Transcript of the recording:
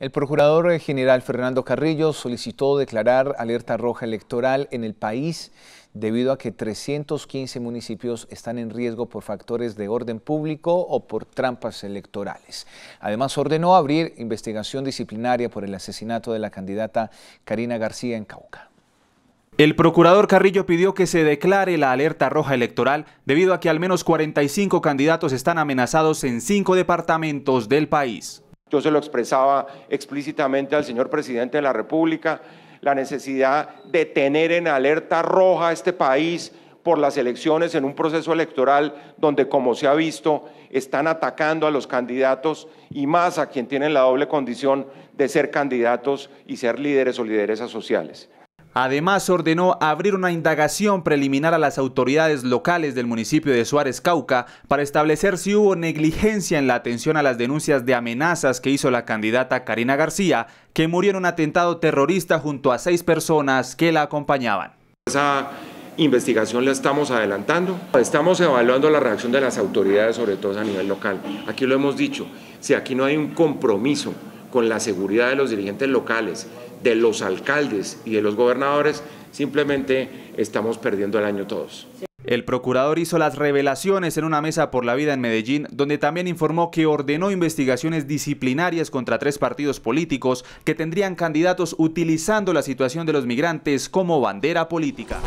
El procurador eh, general Fernando Carrillo solicitó declarar alerta roja electoral en el país debido a que 315 municipios están en riesgo por factores de orden público o por trampas electorales. Además, ordenó abrir investigación disciplinaria por el asesinato de la candidata Karina García en Cauca. El procurador Carrillo pidió que se declare la alerta roja electoral debido a que al menos 45 candidatos están amenazados en cinco departamentos del país. Yo se lo expresaba explícitamente al señor presidente de la República, la necesidad de tener en alerta roja este país por las elecciones en un proceso electoral donde, como se ha visto, están atacando a los candidatos y más a quien tienen la doble condición de ser candidatos y ser líderes o lideresas sociales. Además, ordenó abrir una indagación preliminar a las autoridades locales del municipio de Suárez Cauca para establecer si hubo negligencia en la atención a las denuncias de amenazas que hizo la candidata Karina García, que murió en un atentado terrorista junto a seis personas que la acompañaban. Esa investigación la estamos adelantando, estamos evaluando la reacción de las autoridades, sobre todo a nivel local. Aquí lo hemos dicho, si aquí no hay un compromiso con la seguridad de los dirigentes locales, de los alcaldes y de los gobernadores, simplemente estamos perdiendo el año todos. El procurador hizo las revelaciones en una mesa por la vida en Medellín, donde también informó que ordenó investigaciones disciplinarias contra tres partidos políticos que tendrían candidatos utilizando la situación de los migrantes como bandera política.